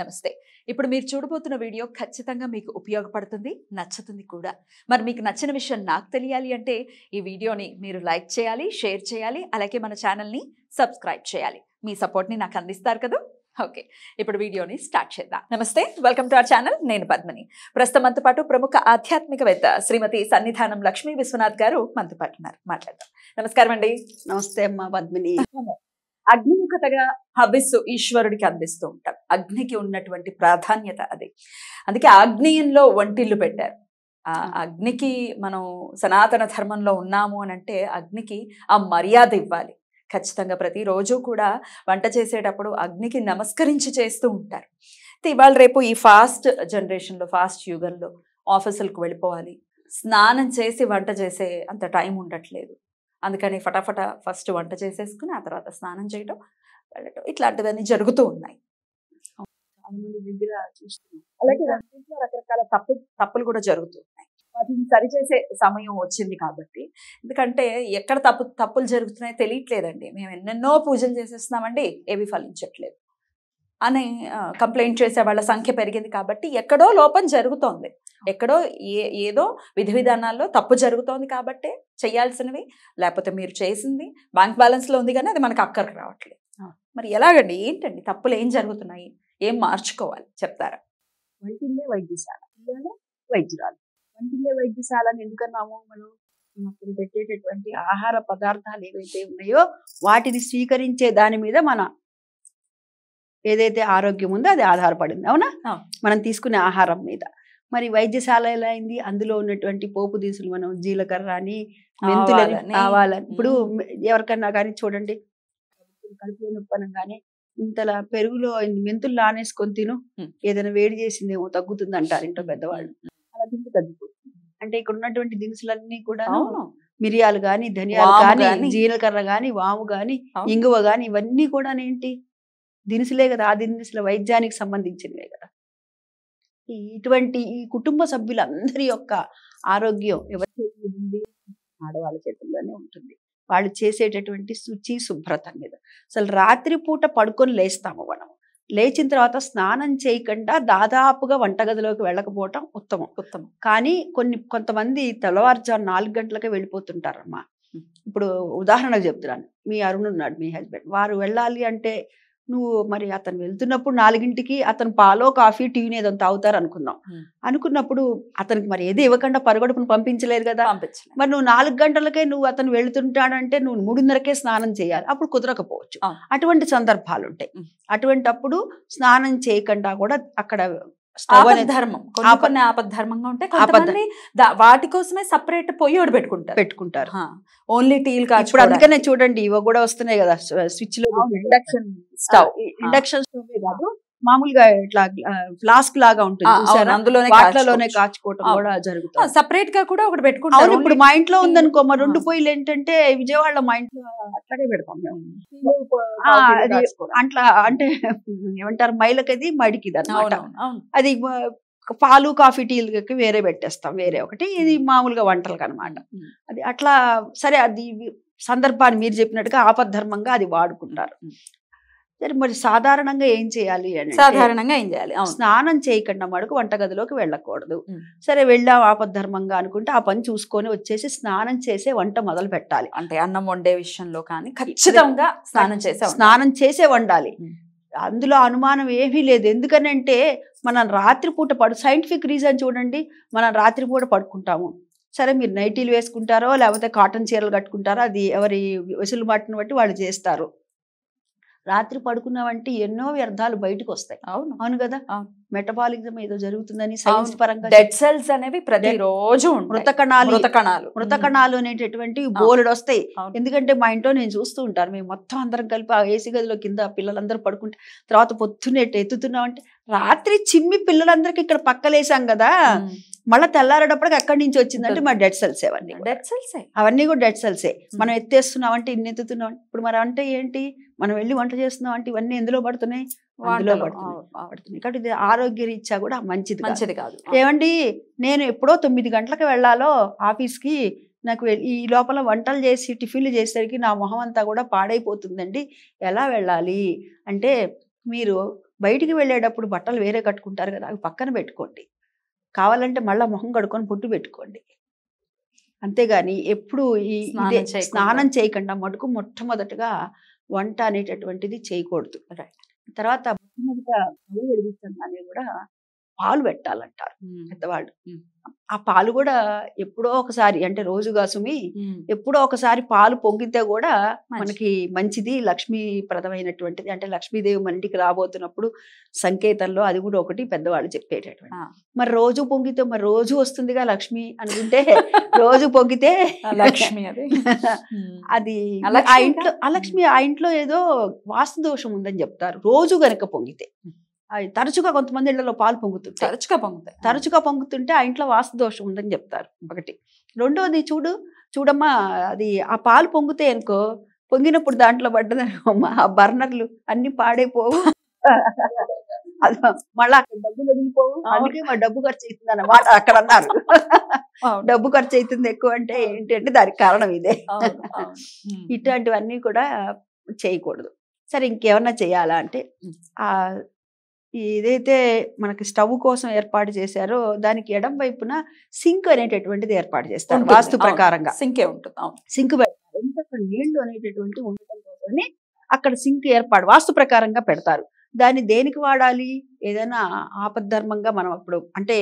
నమస్తే ఇప్పుడు మీరు చూడబోతున్న వీడియో ఖచ్చితంగా మీకు ఉపయోగపడుతుంది నచ్చుతుంది కూడా మరి మీకు నచ్చిన విషయం నాకు తెలియాలి అంటే ఈ వీడియోని మీరు లైక్ చేయాలి షేర్ చేయాలి అలాగే మన ఛానల్ని సబ్స్క్రైబ్ చేయాలి మీ సపోర్ట్ని నాకు అందిస్తారు కదా ఓకే ఇప్పుడు వీడియోని స్టార్ట్ చేద్దాం నమస్తే వెల్కమ్ టు అవర్ ఛానల్ నేను పద్మని ప్రస్తుతం మనతో పాటు ప్రముఖ ఆధ్యాత్మికవేత్త శ్రీమతి సన్నిధానం లక్ష్మీ విశ్వనాథ్ గారు మనతో పాటు ఉన్నారు మాట్లాడదాం నమస్కారం అండి నమస్తే అమ్మా పద్మిని అగ్నిముఖతగా హవిస్సు ఈశ్వరుడికి అందిస్తూ ఉంటాం అగ్నికి ఉన్నటువంటి ప్రాధాన్యత అది అందుకే ఆగ్నేయంలో వంటిల్లు పెట్టారు ఆ అగ్నికి మనం సనాతన ధర్మంలో ఉన్నాము అని అంటే అగ్నికి ఆ మర్యాద ఇవ్వాలి ఖచ్చితంగా ప్రతిరోజు కూడా వంట చేసేటప్పుడు అగ్నికి నమస్కరించి చేస్తూ ఉంటారు అయితే ఇవాళ రేపు ఈ ఫాస్ట్ జనరేషన్లో ఫాస్ట్ యుగంలో ఆఫీసులకు వెళ్ళిపోవాలి స్నానం చేసి వంట చేసే అంత టైం ఉండట్లేదు అందుకని ఫటాఫట ఫస్ట్ వంట చేసేసుకుని ఆ తర్వాత స్నానం చేయడం వెళ్ళటం ఇట్లాంటివన్నీ జరుగుతూ ఉన్నాయి అలాగే రకరకాల తప్పు తప్పులు కూడా జరుగుతున్నాయి వాటిని సరిచేసే సమయం వచ్చింది కాబట్టి ఎందుకంటే ఎక్కడ తప్పు తప్పులు జరుగుతున్నాయో తెలియట్లేదండి మేము ఎన్నెన్నో పూజలు చేసేస్తున్నామండి ఏవి ఫలించట్లేదు అని కంప్లైంట్ చేసే వాళ్ళ సంఖ్య పెరిగింది కాబట్టి ఎక్కడో లోపం జరుగుతోంది ఎక్కడో ఏ ఏదో విధి విధానాల్లో తప్పు జరుగుతోంది కాబట్టే చేయాల్సినవి లేకపోతే మీరు చేసింది బ్యాంక్ బ్యాలెన్స్లో ఉంది కానీ అది మనకు అక్కర్కి రావట్లేదు మరి ఎలాగండి ఏంటండి తప్పులు ఏం జరుగుతున్నాయి ఏం మార్చుకోవాలి చెప్తారా వంటిల్లే వైద్యశాల పిల్లలే వైద్యురాలు వంటిల్లే వైద్యశాలని ఎందుకన్నాము మనం పెట్టేటటువంటి ఆహార పదార్థాలు ఏవైతే ఉన్నాయో వాటిని స్వీకరించే దాని మీద మన ఏదైతే ఆరోగ్యం ఉందో అది ఆధారపడింది అవునా మనం తీసుకునే ఆహారం మీద మరి వైద్యశాల ఎలా అయింది అందులో ఉన్నటువంటి పోపు దినుసులు మనం జీలకర్ర అని మెంతులని కావాలని ఇప్పుడు ఎవరికన్నా కానీ చూడండి కడుపులో నొప్పనం కానీ ఇంతలా పెరుగులో మెంతులు లానేసుకొని తిను ఏదైనా వేడి చేసింది ఏమో తగ్గుతుంది అంటారు ఇంట్లో పెద్దవాళ్ళు అలా తింటే తగ్గిపోతుంది అంటే ఇక్కడ ఉన్నటువంటి దినుసులన్నీ కూడా మిరియాలు కానీ ధనియాలు కానీ జీలకర్ర కానీ వాము కానీ ఇంగువ గాని ఇవన్నీ కూడా ఏంటి దినుసులే కదా ఆ దినుసుల వైద్యానికి సంబంధించినవే కదా ఇటువంటి ఈ కుటుంబ సభ్యులందరి యొక్క ఆరోగ్యం ఎవరి చేతిలో ఉంది ఆడవాళ్ళ చేతుల్లోనే ఉంటుంది వాళ్ళు చేసేటటువంటి శుచి శుభ్రత మీద అసలు రాత్రిపూట పడుకొని లేస్తాము మనం లేచిన తర్వాత స్నానం చేయకుండా దాదాపుగా వంటగదిలోకి వెళ్ళకపోవటం ఉత్తమం ఉత్తమం కానీ కొన్ని కొంతమంది తెల్లవారుజాము నాలుగు గంటలకే వెళ్ళిపోతుంటారమ్మా ఇప్పుడు ఉదాహరణకు చెప్తున్నాను మీ అరుణ్ ఉన్నాడు మీ హస్బెండ్ వారు వెళ్ళాలి అంటే నువ్వు మరి అతను వెళ్తున్నప్పుడు నాలుగింటికి అతను పాలో కాఫీ టీవీ ఏదో తాగుతారు అనుకుందాం అనుకున్నప్పుడు అతనికి మరి ఏది ఇవ్వకుండా పరగడుపును పంపించలేదు కదా మరి నువ్వు నాలుగు గంటలకే నువ్వు అతను వెళుతుంటాడంటే నువ్వు మూడున్నరకే స్నానం చేయాలి అప్పుడు కుదరకపోవచ్చు అటువంటి సందర్భాలు ఉంటాయి అప్పుడు స్నానం చేయకుండా కూడా అక్కడ ధర్మం కొన్ని ఆపద్ధర్మంగా ఉంటాయి కొంతమంది వాటి కోసమే సపరేట్ పొయ్యి ఒకటి పెట్టుకుంటారు పెట్టుకుంటారు ఓన్లీ టీల్ కాదు ఇప్పుడు అందుకనే చూడండి ఇవి కూడా వస్తున్నాయి కదా స్విచ్ లో ఇండక్షన్ స్టవ్ ఇండక్షన్ స్టవ్ కాదు మామూలుగా ఇట్లా ఫ్లాస్క్ లాగా ఉంటుంది అందులోనే వాటిలోనే కాచుకోవటం కూడా జరుగుతుంది సపరేట్ గా కూడా ఒకటి పెట్టుకుంటాం ఇప్పుడు మా ఇంట్లో ఉందనుకో మా రెండు పొయ్యిలు ఏంటంటే విజయవాడ మా ఇంట్లో అట్లాగే పెడతాం మేము అట్లా అంటే ఏమంటారు మైలకది మడికిది మడికి అది పాలు కాఫీ టీలకి వేరే పెట్టేస్తాం వేరే ఒకటి ఇది మామూలుగా వంటలకు అనమాట అది అట్లా సరే అది సందర్భాన్ని మీరు చెప్పినట్టుగా ఆపద్ధర్మంగా అది వాడుకుంటారు సరే మరి సాధారణంగా ఏం చేయాలి అని సాధారణంగా ఏం చేయాలి స్నానం చేయకుండా మడుకు వంటగదిలోకి వెళ్ళకూడదు సరే వెళ్ళాం ఆపద్ధర్మంగా అనుకుంటే ఆ పని చూసుకొని వచ్చేసి స్నానం చేసే వంట మొదలు పెట్టాలి అంటే అన్నం వండే విషయంలో కానీ ఖచ్చితంగా స్నానం చేసే స్నానం చేసే వండాలి అందులో అనుమానం ఏమీ లేదు ఎందుకనంటే మనం రాత్రిపూట పడు సైంటిఫిక్ రీజన్ చూడండి మనం రాత్రిపూట పడుకుంటాము సరే మీరు నైటీలు వేసుకుంటారో లేకపోతే కాటన్ చీరలు కట్టుకుంటారో అది ఎవరి వెసులుబాటును బట్టి వాళ్ళు చేస్తారు రాత్రి పడుకున్నామంటే ఎన్నో వ్యర్థాలు బయటకు వస్తాయి అవును అవును కదా మెటబాలిజం ఏదో జరుగుతుందని సైన్స్ పరంగా డెడ్ సెల్స్ అనేవి ప్రతిరోజు మృత కణాలు మృత కణాలు మృత కణాలు అనేటటువంటి బోలుడు వస్తాయి ఎందుకంటే మా ఇంట్లో నేను చూస్తూ ఉంటాను మేము మొత్తం అందరం కలిపి ఆ ఏసీ గదిలో కింద పిల్లలందరూ పడుకుంటే తర్వాత ఎత్తుతున్నాం ఎత్తుతున్నామంటే రాత్రి చిమ్మి పిల్లలందరికీ ఇక్కడ పక్కలేసాం కదా మళ్ళీ తెల్లారేటప్పటికి ఎక్కడి నుంచి వచ్చిందంటే మా డెడ్ సెల్స్ అవన్నీ డెడ్ సెల్సే అవన్నీ కూడా డెడ్ సెల్సే మనం ఎత్తేస్తున్నాం అంటే ఇన్ని ఎత్తుతున్నాం ఇప్పుడు మరి అంటే ఏంటి మనం వెళ్ళి వంట చేస్తున్నాం అంటే ఇవన్నీ ఎందులో పడుతున్నాయి పడుతున్నాయి కాబట్టి ఇది ఆరోగ్య రీత్యా కూడా మంచిది మంచిది కాదు ఏమండి నేను ఎప్పుడో తొమ్మిది గంటలకు వెళ్ళాలో ఆఫీస్కి నాకు ఈ లోపల వంటలు చేసి టిఫిన్లు చేసేసరికి నా మొహం అంతా కూడా పాడైపోతుందండి ఎలా వెళ్ళాలి అంటే మీరు బయటికి వెళ్ళేటప్పుడు బట్టలు వేరే కట్టుకుంటారు కదా అవి పక్కన పెట్టుకోండి కావాలంటే మళ్ళీ మొహం కడుక్కొని బొట్టు పెట్టుకోండి అంతేగాని ఎప్పుడు ఈ స్నానం చేయకుండా మటుకు మొట్టమొదటగా వంట అనేటటువంటిది చేయకూడదు తర్వాత మొట్టమొదట కూడా పాలు పెట్టాలంటారు పెద్దవాళ్ళు ఆ పాలు కూడా ఎప్పుడో ఒకసారి అంటే రోజుగా సుమి ఎప్పుడో ఒకసారి పాలు పొంగితే కూడా మనకి మంచిది లక్ష్మీప్రదమైనటువంటిది అంటే లక్ష్మీదేవి మన ఇంటికి రాబోతున్నప్పుడు సంకేతంలో అది కూడా ఒకటి పెద్దవాళ్ళు చెప్పేటటువంటి మరి రోజు పొంగితే మరి రోజు వస్తుందిగా లక్ష్మి అనుకుంటే రోజు పొంగితే లక్ష్మి అది అది ఆ ఇంట్లో ఆ లక్ష్మి ఆ ఇంట్లో ఏదో వాస్తు దోషం ఉందని చెప్తారు రోజు గనక పొంగితే తరచుగా కొంతమంది ఇళ్లలో పాలు పొంగుతుంది తరచుగా పొంగుతాయి తరచుగా పొంగుతుంటే ఆ ఇంట్లో వాస్తు దోషం ఉందని చెప్తారు ఒకటి రెండోది చూడు చూడమ్మా అది ఆ పాలు పొంగితే అనుకో పొంగినప్పుడు దాంట్లో పడ్డదనుకోమ్మా ఆ బర్నర్లు అన్ని పాడైపోవు మళ్ళీ అక్కడ డబ్బులు వదిలిపోవు అందుకే మా డబ్బు ఖర్చు అవుతుంది అన్నమాట అక్కడ అన్నారు డబ్బు ఖర్చు అవుతుంది ఎక్కువ అంటే ఏంటంటే దానికి కారణం ఇదే ఇట్లాంటివన్నీ కూడా చేయకూడదు సరే ఇంకేమన్నా చేయాలా అంటే ఆ ఏదైతే మనకి స్టవ్ కోసం ఏర్పాటు చేశారో దానికి ఎడం వైపున సింక్ అనేటటువంటిది ఏర్పాటు చేస్తారు వాస్తు ప్రకారంగా సింకే ఉంటుంది సింక్ నీళ్లు అనేటటువంటి ఉండటం కోసమని అక్కడ సింక్ ఏర్పాటు వాస్తు ప్రకారంగా పెడతారు దాన్ని దేనికి వాడాలి ఏదైనా ఆపద్ధర్మంగా మనం అప్పుడు అంటే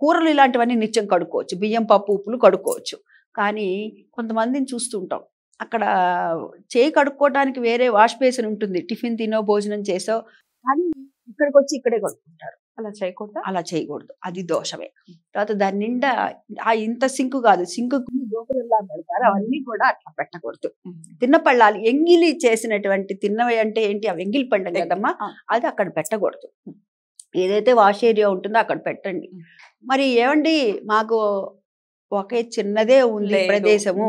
కూరలు ఇలాంటివన్నీ నిత్యం కడుక్కోవచ్చు బియ్యం పప్పు ఉప్పులు కడుక్కోవచ్చు కానీ కొంతమందిని చూస్తుంటాం అక్కడ చేయి కడుక్కోవడానికి వేరే వాష్ బేసిన్ ఉంటుంది టిఫిన్ తినో భోజనం చేసో కానీ ఇక్కడికి వచ్చి ఇక్కడే కొనుక్కుంటారు అలా చేయకూడదు అలా చేయకూడదు అది దోషమే తర్వాత దాని నిండా ఆ ఇంత సింకు కాదు సింకు గోపురంలా పెడతారు అవన్నీ కూడా అట్లా పెట్టకూడదు తిన్న పళ్ళాలు ఎంగిలి చేసినటువంటి తిన్నవి అంటే ఏంటి అవి ఎంగిలి పండుగ కదమ్మా అది అక్కడ పెట్టకూడదు ఏదైతే వాష్ ఏరియా ఉంటుందో అక్కడ పెట్టండి మరి ఏమండి మాకు ఒకే చిన్నదే ఉంది ప్రదేశము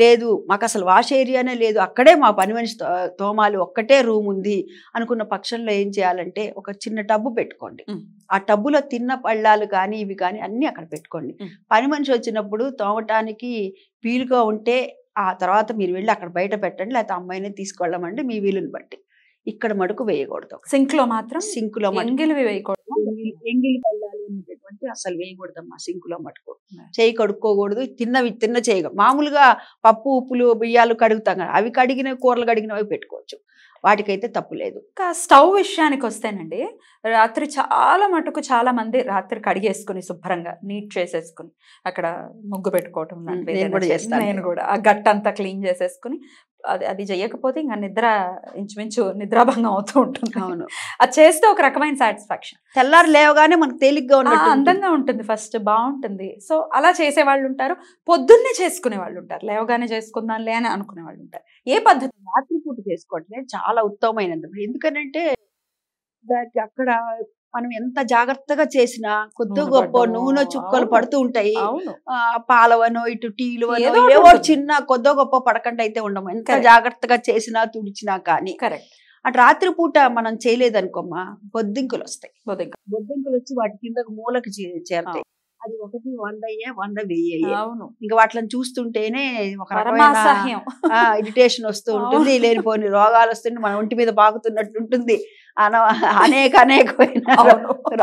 లేదు మాకు అసలు వాష్ ఏరియానే లేదు అక్కడే మా పని మనిషి తోమాలి ఒక్కటే రూమ్ ఉంది అనుకున్న పక్షంలో ఏం చేయాలంటే ఒక చిన్న టబ్బు పెట్టుకోండి ఆ టబ్బులో తిన్న పళ్ళాలు కానీ ఇవి కానీ అన్నీ అక్కడ పెట్టుకోండి పని మనిషి వచ్చినప్పుడు తోమటానికి వీలుగా ఉంటే ఆ తర్వాత మీరు వెళ్ళి అక్కడ బయట పెట్టండి లేకపోతే అమ్మాయిని తీసుకెళ్ళమండి మీ వీలుని బట్టి ఇక్కడ మడుకు వేయకూడదు సింక్ లో మాత్రం సింక్లో ఎంగిలివి వేయకూడదు ఎంగిలి పళ్ళాలు అంటే అసలు వేయకూడదమ్మా సింకులో మటుకు చేయి కడుక్కోకూడదు తిన్నవి తిన్న చేయ మామూలుగా పప్పు ఉప్పులు బియ్యాలు కడుగుతాం కదా అవి కడిగిన కూరలు కడిగినవి పెట్టుకోవచ్చు వాటికైతే తప్పు లేదు ఇంకా స్టవ్ విషయానికి వస్తేనండి రాత్రి చాలా మటుకు చాలా మంది రాత్రి కడిగేసుకుని శుభ్రంగా నీట్ చేసేసుకుని అక్కడ ముగ్గు పెట్టుకోవటం నేను కూడా ఆ గట్టంతా క్లీన్ చేసేసుకుని అది అది చేయకపోతే ఇంకా నిద్ర ఇంచుమించు నిద్రాభంగం అవుతూ ఉంటుంది అవును అది చేస్తే ఒక రకమైన సాటిస్ఫాక్షన్ తెల్లారు లేవగానే మనకు తేలిగ్గా ఉన్నట్టు అందంగా ఉంటుంది ఫస్ట్ బాగుంటుంది సో అలా చేసే వాళ్ళు ఉంటారు పొద్దున్నే చేసుకునే వాళ్ళు ఉంటారు లేవగానే చేసుకుందాంలే అని అనుకునే వాళ్ళు ఉంటారు ఏ పద్ధతి పూట చేసుకోవట్లే చాలా ఉత్తమమైనది ఎందుకంటే దానికి అక్కడ మనం ఎంత జాగ్రత్తగా చేసినా కొద్ది గొప్ప నూనె చుక్కలు పడుతూ ఉంటాయి పాలవనో ఇటు టీలు ఏవో చిన్న కొద్ది గొప్ప పడకుండా అయితే ఉండము ఎంత జాగ్రత్తగా చేసినా తుడిచినా కానీ కరెక్ట్ అటు రాత్రిపూట మనం చేయలేదనుకోమ్మా బొద్దింకులు వస్తాయి బొద్దింకులు వచ్చి వాటి కింద మూలకి చేరతాయి అది ఒకటి వంద అయ్యే వంద వెయ్యి అవును ఇంకా వాటిని చూస్తుంటేనే ఒక రకమైన ఇరిటేషన్ వస్తూ ఉంటుంది లేనిపోని రోగాలు వస్తుంటే మన ఒంటి మీద బాగుతున్నట్టు ఉంటుంది అన అనేక అనేకమైన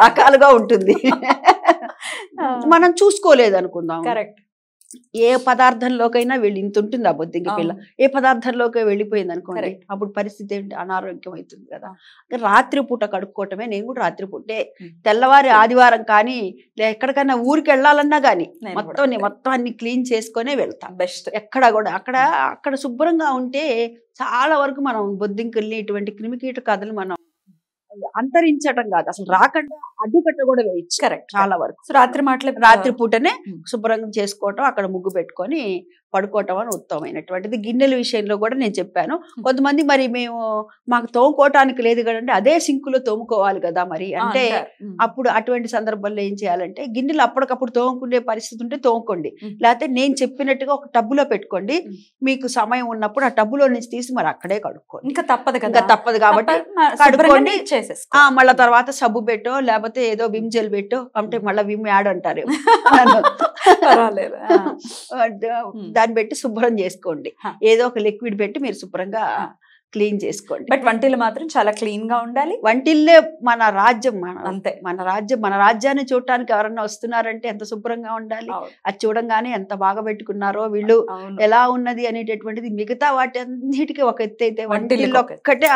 రకాలుగా ఉంటుంది మనం చూసుకోలేదు అనుకుందాం కరెక్ట్ ఏ పదార్థంలోకైనా వెళ్ళి ఇంత ఉంటుంది ఆ బొద్దింకి పిల్ల ఏ పదార్థంలోకి వెళ్ళిపోయింది అనుకోండి అప్పుడు పరిస్థితి ఏంటి అనారోగ్యం అవుతుంది కదా రాత్రిపూట కడుక్కోవటమే నేను కూడా రాత్రిపూటే తెల్లవారి ఆదివారం కానీ ఎక్కడికైనా ఊరికి వెళ్ళాలన్నా కానీ మొత్తం మొత్తం అన్ని క్లీన్ చేసుకునే వెళ్తాం బెస్ట్ ఎక్కడ కూడా అక్కడ అక్కడ శుభ్రంగా ఉంటే చాలా వరకు మనం బొద్దింకెళ్ళి ఇటువంటి క్రిమికీట కథలు మనం అంతరించటం కాదు అసలు రాకుండా అడ్డుకట్ట కూడా వేయచ్చు కరెక్ట్ చాలా వరకు రాత్రి మాటలు రాత్రి పూటనే శుభ్రంగా చేసుకోవటం అక్కడ ముగ్గు పెట్టుకొని పడుకోవటం అని ఉత్తమమైనటువంటిది గిన్నెల విషయంలో కూడా నేను చెప్పాను కొంతమంది మరి మేము మాకు తోముకోవటానికి లేదు కదంటే అదే సింకులో తోముకోవాలి కదా మరి అంటే అప్పుడు అటువంటి సందర్భంలో ఏం చేయాలంటే గిన్నెలు అప్పటికప్పుడు తోముకునే పరిస్థితి ఉంటే తోముకోండి లేకపోతే నేను చెప్పినట్టుగా ఒక టబ్బులో పెట్టుకోండి మీకు సమయం ఉన్నప్పుడు ఆ టబ్బులో నుంచి తీసి మరి అక్కడే కడుక్కోండి ఇంకా తప్పదు కదా తప్పదు కాబట్టి కడుక్కోండి మళ్ళీ తర్వాత సబ్బు పెట్టో లేకపోతే లేకపోతే ఏదో విమ్ జెల్ పెట్టు అంటే మళ్ళీ విమ్ యాడ్ అంటారు దాన్ని పెట్టి శుభ్రం చేసుకోండి ఏదో ఒక లిక్విడ్ పెట్టి మీరు శుభ్రంగా క్లీన్ చేసుకోండి బట్ వంటిల్లు మాత్రం చాలా క్లీన్ గా ఉండాలి వంటిల్లే మన రాజ్యం మన అంతే మన రాజ్యం మన రాజ్యాన్ని చూడటానికి ఎవరన్నా వస్తున్నారంటే ఎంత శుభ్రంగా ఉండాలి అది చూడంగానే ఎంత బాగా పెట్టుకున్నారో వీళ్ళు ఎలా ఉన్నది అనేటటువంటిది మిగతా వాటి అన్నిటికీ ఒక ఎత్తు అయితే వంటిల్లో ఒక్కటే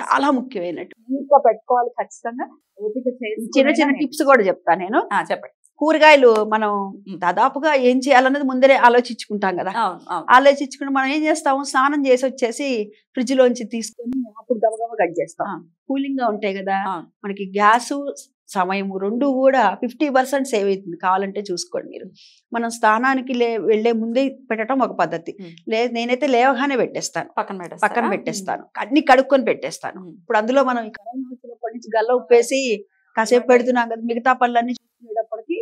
చాలా ముఖ్యమైనట్టు ఇంకా పెట్టుకోవాలి ఖచ్చితంగా చిన్న చిన్న టిప్స్ కూడా చెప్తాను నేను చెప్పండి కూరగాయలు మనం దాదాపుగా ఏం చేయాలన్నది ముందరే ఆలోచించుకుంటాం కదా ఆలోచించుకుని మనం ఏం చేస్తాము స్నానం చేసి వచ్చేసి ఫ్రిడ్జ్ లోంచి తీసుకొని అప్పుడు గబగబ కట్ చేస్తాం కూలింగ్ గా ఉంటాయి కదా మనకి గ్యాస్ సమయం రెండు కూడా ఫిఫ్టీ పర్సెంట్ సేవ్ అవుతుంది కావాలంటే చూసుకోండి మీరు మనం స్నానానికి లే వెళ్లే ముందే పెట్టడం ఒక పద్ధతి లే నేనైతే లేవగానే పెట్టేస్తాను పక్కన పక్కన పెట్టేస్తాను అన్ని కడుక్కొని పెట్టేస్తాను ఇప్పుడు అందులో మనం ఈ కరోనా నుంచి గల్ల ఉప్పేసి కాసేపు పెడుతున్నాం కదా మిగతా పనులన్నీ చూసుకునేటప్పటికి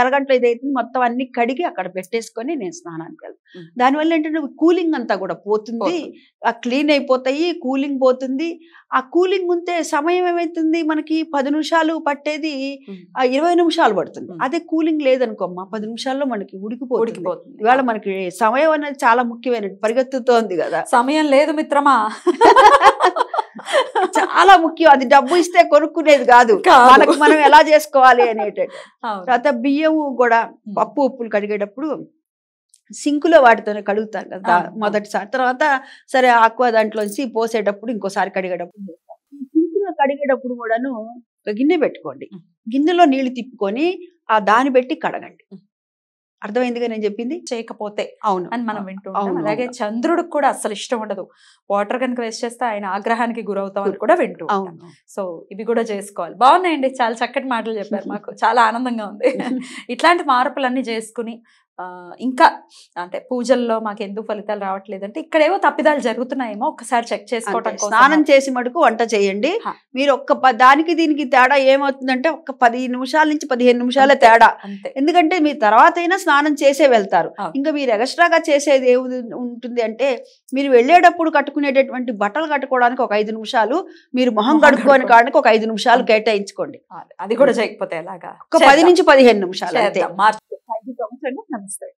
ఎలగంటలో ఇదైతుంది మొత్తం అన్ని కడిగి అక్కడ పెట్టేసుకొని నేను స్నానానికి వెళ్తాను దానివల్ల ఏంటంటే కూలింగ్ అంతా కూడా పోతుంది ఆ క్లీన్ అయిపోతాయి కూలింగ్ పోతుంది ఆ కూలింగ్ ఉంటే సమయం ఏమైతుంది మనకి పది నిమిషాలు పట్టేది ఇరవై నిమిషాలు పడుతుంది అదే కూలింగ్ లేదనుకోమ్మా పది నిమిషాల్లో మనకి ఉడికిపోతుంది ఇవాళ మనకి సమయం అనేది చాలా ముఖ్యమైన పరిగెత్తుతోంది కదా సమయం లేదు మిత్రమా చాలా ముఖ్యం అది డబ్బు ఇస్తే కొనుక్కునేది కాదు వాళ్ళకి మనం ఎలా చేసుకోవాలి అనేట తర్వాత బియ్యము కూడా పప్పు ఉప్పులు కడిగేటప్పుడు సింకులో వాటితోనే కడుగుతారు కదా మొదటిసారి తర్వాత సరే ఆక్వా దాంట్లోంచి పోసేటప్పుడు ఇంకోసారి కడిగేటప్పుడు సింకులో కడిగేటప్పుడు కూడాను గిన్నె పెట్టుకోండి గిన్నెలో నీళ్లు తిప్పుకొని ఆ దాన్ని పెట్టి కడగండి అర్థమైందిగా నేను చెప్పింది చేయకపోతే అవును అని మనం వింటుంటాం అలాగే చంద్రుడికి కూడా అసలు ఇష్టం ఉండదు వాటర్ కనుక వేస్ట్ చేస్తే ఆయన ఆగ్రహానికి గురవుతాం అని కూడా వింటూ అవును సో ఇవి కూడా చేసుకోవాలి బాగున్నాయండి చాలా చక్కటి మాటలు చెప్పారు మాకు చాలా ఆనందంగా ఉంది ఇట్లాంటి మార్పులన్నీ చేసుకుని ఇంకా అంటే పూజల్లో మాకు ఎందుకు ఫలితాలు రావట్లేదంటే ఇక్కడేవో తప్పిదాలు జరుగుతున్నాయేమో ఒకసారి చెక్ చేసుకోవటం స్నానం చేసి మటుకు వంట చేయండి మీరు ఒక్క దానికి దీనికి తేడా ఏమవుతుందంటే ఒక పది నిమిషాల నుంచి పదిహేను నిమిషాల తేడా ఎందుకంటే మీరు తర్వాత అయినా స్నానం చేసే వెళ్తారు ఇంకా మీరు ఎక్స్ట్రాగా చేసేది ఏ ఉంటుంది అంటే మీరు వెళ్ళేటప్పుడు కట్టుకునేటటువంటి బట్టలు కట్టుకోవడానికి ఒక ఐదు నిమిషాలు మీరు మొహం కడుక్కోని కాడానికి ఒక ఐదు నిమిషాలు కేటాయించుకోండి అది కూడా చేయకపోతే ఎలాగా ఒక పది నుంచి పదిహేను నిమిషాలు అయితే మార్చి Wednesday